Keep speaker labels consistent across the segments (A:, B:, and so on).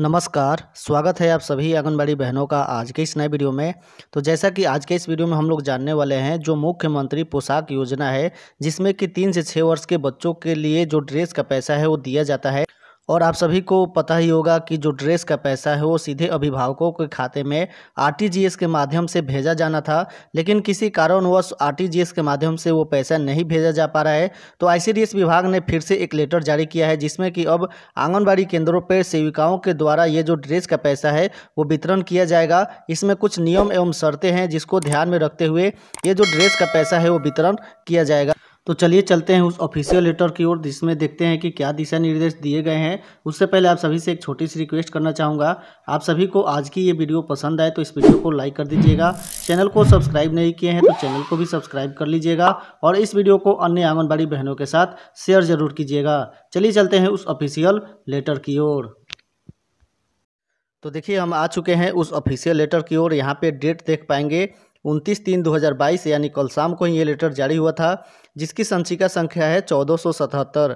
A: नमस्कार स्वागत है आप सभी आंगनबाड़ी बहनों का आज के इस नए वीडियो में तो जैसा कि आज के इस वीडियो में हम लोग जानने वाले हैं जो मुख्यमंत्री पोशाक योजना है जिसमें कि तीन से छः वर्ष के बच्चों के लिए जो ड्रेस का पैसा है वो दिया जाता है और आप सभी को पता ही होगा कि जो ड्रेस का पैसा है वो सीधे अभिभावकों के खाते में आरटीजीएस के माध्यम से भेजा जाना था लेकिन किसी कारणवश आरटीजीएस के माध्यम से वो पैसा नहीं भेजा जा पा रहा है तो आईसीडीएस विभाग ने फिर से एक लेटर जारी किया है जिसमें कि अब आंगनबाड़ी केंद्रों पर सेविकाओं के द्वारा ये जो ड्रेस का पैसा है वो वितरण किया जाएगा इसमें कुछ नियम एवं शर्तें हैं जिसको ध्यान में रखते हुए ये जो ड्रेस का पैसा है वो वितरण किया जाएगा तो चलिए चलते हैं उस ऑफिशियल लेटर की ओर जिसमें देखते हैं कि क्या दिशा निर्देश दिए गए हैं उससे पहले आप सभी से एक छोटी सी रिक्वेस्ट करना चाहूँगा आप सभी को आज की ये वीडियो पसंद आए तो इस वीडियो को लाइक कर दीजिएगा चैनल को सब्सक्राइब नहीं किए हैं तो चैनल को भी सब्सक्राइब कर लीजिएगा और इस वीडियो को अन्य आंगनबाड़ी बहनों के साथ शेयर जरूर कीजिएगा चलिए चलते हैं उस ऑफिशियल लेटर की ओर तो देखिए हम आ चुके हैं उस ऑफिशियल लेटर की ओर यहाँ पे डेट देख पाएंगे उनतीस तीन दो हज़ार बाईस यानी कल शाम को ही ये लेटर जारी हुआ था जिसकी संचिका संख्या है चौदह सौ सतहत्तर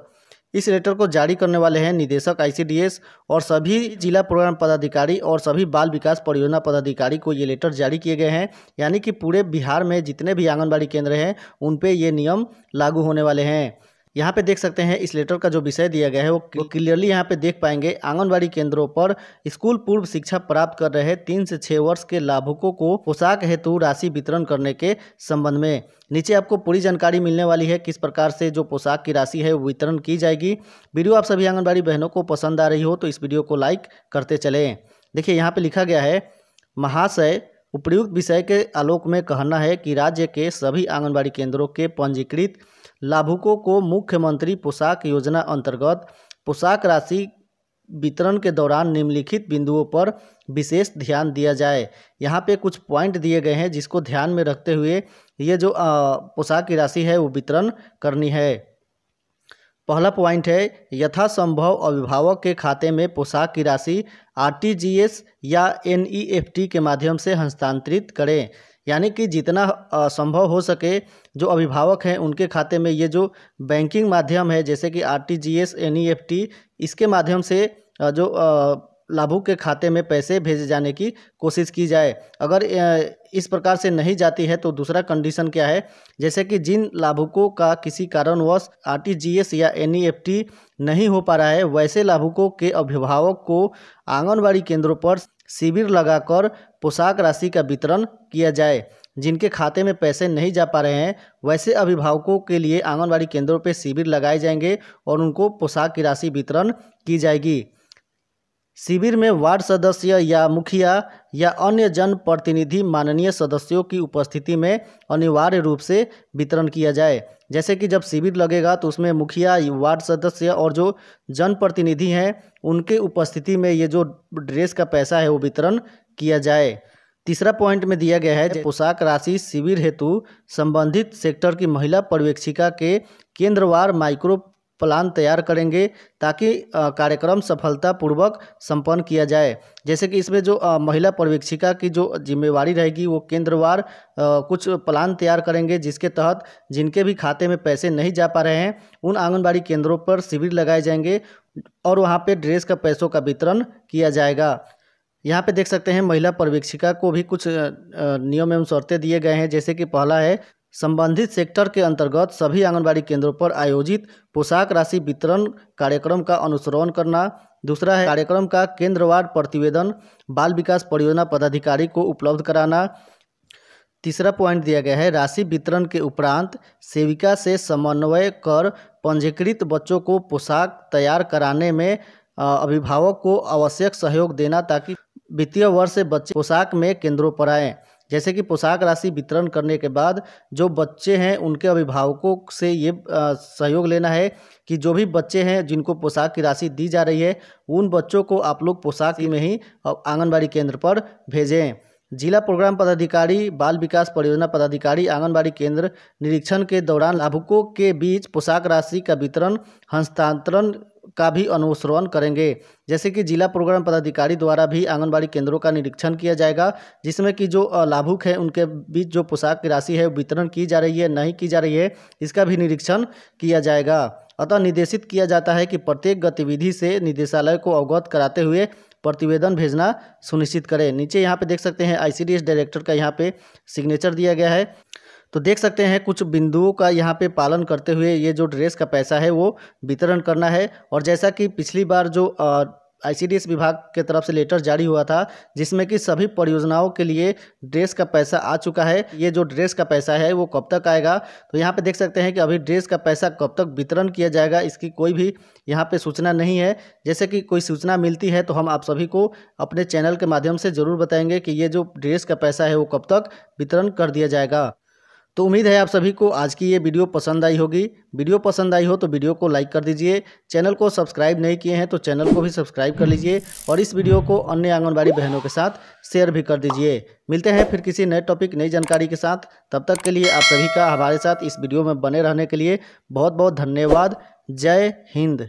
A: इस लेटर को जारी करने वाले हैं निदेशक आईसीडीएस और सभी जिला प्रोग्राम पदाधिकारी और सभी बाल विकास परियोजना पदाधिकारी को ये लेटर जारी किए गए हैं यानी कि पूरे बिहार में जितने भी आंगनबाड़ी केंद्र हैं उन पर ये नियम लागू होने वाले हैं यहाँ पे देख सकते हैं इस लेटर का जो विषय दिया गया है वो क्लियरली यहाँ पे देख पाएंगे आंगनबाड़ी केंद्रों पर स्कूल पूर्व शिक्षा प्राप्त कर रहे तीन से छः वर्ष के लाभुकों को पोशाक हेतु राशि वितरण करने के संबंध में नीचे आपको पूरी जानकारी मिलने वाली है किस प्रकार से जो पोशाक की राशि है वितरण की जाएगी वीडियो आप सभी आंगनबाड़ी बहनों को पसंद आ रही हो तो इस वीडियो को लाइक करते चलें देखिए यहाँ पे लिखा गया है महाशय उपयुक्त विषय के आलोक में कहना है कि राज्य के सभी आंगनबाड़ी केंद्रों के पंजीकृत लाभुकों को मुख्यमंत्री पोशाक योजना अंतर्गत पोशाक राशि वितरण के दौरान निम्नलिखित बिंदुओं पर विशेष ध्यान दिया जाए यहाँ पे कुछ पॉइंट दिए गए हैं जिसको ध्यान में रखते हुए ये जो पोशाक की राशि है वो वितरण करनी है पहला पॉइंट है यथासंभव अभिभावक के खाते में पोशाक की राशि आरटीजीएस या एनईएफटी के माध्यम से हस्तांतरित करें यानी कि जितना संभव हो सके जो अभिभावक हैं उनके खाते में ये जो बैंकिंग माध्यम है जैसे कि R T G S N E F T इसके माध्यम से जो लाभुक के खाते में पैसे भेजे जाने की कोशिश की जाए अगर इस प्रकार से नहीं जाती है तो दूसरा कंडीशन क्या है जैसे कि जिन लाभुकों का किसी कारणवश आरटीजीएस या एनईएफटी नहीं हो पा रहा है वैसे लाभुकों के अभिभावक को आंगनबाड़ी केंद्रों पर शिविर लगाकर पोशाक राशि का वितरण किया जाए जिनके खाते में पैसे नहीं जा पा रहे हैं वैसे अभिभावकों के लिए आंगनबाड़ी केंद्रों पर शिविर लगाए जाएंगे और उनको पोशाक की राशि वितरण की जाएगी शिविर में वार्ड सदस्य या मुखिया या अन्य जनप्रतिनिधि माननीय सदस्यों की उपस्थिति में अनिवार्य रूप से वितरण किया जाए जैसे कि जब शिविर लगेगा तो उसमें मुखिया वार्ड सदस्य और जो जनप्रतिनिधि हैं उनके उपस्थिति में ये जो ड्रेस का पैसा है वो वितरण किया जाए तीसरा पॉइंट में दिया गया है पोशाक राशि शिविर हेतु संबंधित सेक्टर की महिला पर्यवेक्षिका के केंद्रवार माइक्रो प्लान तैयार करेंगे ताकि कार्यक्रम सफलतापूर्वक संपन्न किया जाए जैसे कि इसमें जो महिला पर्यवेक्षिका की जो जिम्मेवारी रहेगी वो केंद्रवार कुछ प्लान तैयार करेंगे जिसके तहत जिनके भी खाते में पैसे नहीं जा पा रहे हैं उन आंगनबाड़ी केंद्रों पर शिविर लगाए जाएंगे और वहाँ पर ड्रेस का पैसों का वितरण किया जाएगा यहाँ पे देख सकते हैं महिला पर्यवेक्षिका को भी कुछ नियम एवं शर्तें दिए गए हैं जैसे कि पहला है संबंधित सेक्टर के अंतर्गत सभी आंगनबाड़ी केंद्रों पर आयोजित पोशाक राशि वितरण कार्यक्रम का अनुसरण करना दूसरा है कार्यक्रम का केंद्रवार प्रतिवेदन बाल विकास परियोजना पदाधिकारी को उपलब्ध कराना तीसरा पॉइंट दिया गया है राशि वितरण के उपरांत सेविका से समन्वय कर पंजीकृत बच्चों को पोशाक तैयार कराने में अभिभावक को आवश्यक सहयोग देना ताकि वित्तीय वर्ष से बच्चे पोशाक में केंद्रों पर आएँ जैसे कि पोशाक राशि वितरण करने के बाद जो बच्चे हैं उनके अभिभावकों से ये सहयोग लेना है कि जो भी बच्चे हैं जिनको पोशाक की राशि दी जा रही है उन बच्चों को आप लोग पोशाक में ही आंगनबाड़ी केंद्र पर भेजें जिला प्रोग्राम पदाधिकारी बाल विकास परियोजना पदाधिकारी आंगनबाड़ी केंद्र निरीक्षण के दौरान लाभुकों के बीच पोशाक राशि का वितरण हस्तांतरण का भी अनुसरण करेंगे जैसे कि जिला प्रोग्राम पदाधिकारी द्वारा भी आंगनबाड़ी केंद्रों का निरीक्षण किया जाएगा जिसमें कि जो लाभुक है उनके बीच जो पोशाक की राशि है वितरण की जा रही है नहीं की जा रही है इसका भी निरीक्षण किया जाएगा अतः निर्देशित किया जाता है कि प्रत्येक गतिविधि से निदेशालय को अवगत कराते हुए प्रतिवेदन भेजना सुनिश्चित करें नीचे यहाँ पे देख सकते हैं आईसीडीएस डायरेक्टर का यहाँ पे सिग्नेचर दिया गया है तो देख सकते हैं कुछ बिंदुओं का यहाँ पे पालन करते हुए ये जो ड्रेस का पैसा है वो वितरण करना है और जैसा कि पिछली बार जो आईसीडीएस विभाग के तरफ से लेटर जारी हुआ था जिसमें कि सभी परियोजनाओं के लिए ड्रेस का पैसा आ चुका है ये जो ड्रेस का पैसा है वो कब तक आएगा तो यहाँ पे देख सकते हैं कि अभी ड्रेस का पैसा कब तक वितरण किया जाएगा इसकी कोई भी यहाँ पे सूचना नहीं है जैसे कि कोई सूचना मिलती है तो हम आप सभी को अपने चैनल के माध्यम से ज़रूर बताएंगे कि ये जो ड्रेस का पैसा है वो कब तक वितरण कर दिया जाएगा तो उम्मीद है आप सभी को आज की ये वीडियो पसंद आई होगी वीडियो पसंद आई हो तो वीडियो को लाइक कर दीजिए चैनल को सब्सक्राइब नहीं किए हैं तो चैनल को भी सब्सक्राइब कर लीजिए और इस वीडियो को अन्य आंगनबाड़ी बहनों के साथ शेयर भी कर दीजिए मिलते हैं फिर किसी नए टॉपिक नई जानकारी के साथ तब तक के लिए आप सभी का हमारे साथ इस वीडियो में बने रहने के लिए बहुत बहुत धन्यवाद जय हिंद